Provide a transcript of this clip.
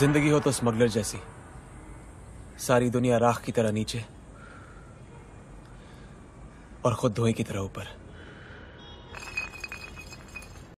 जिंदगी हो तो स्मगलर जैसी सारी दुनिया राख की तरह नीचे और खुद धोए की तरह ऊपर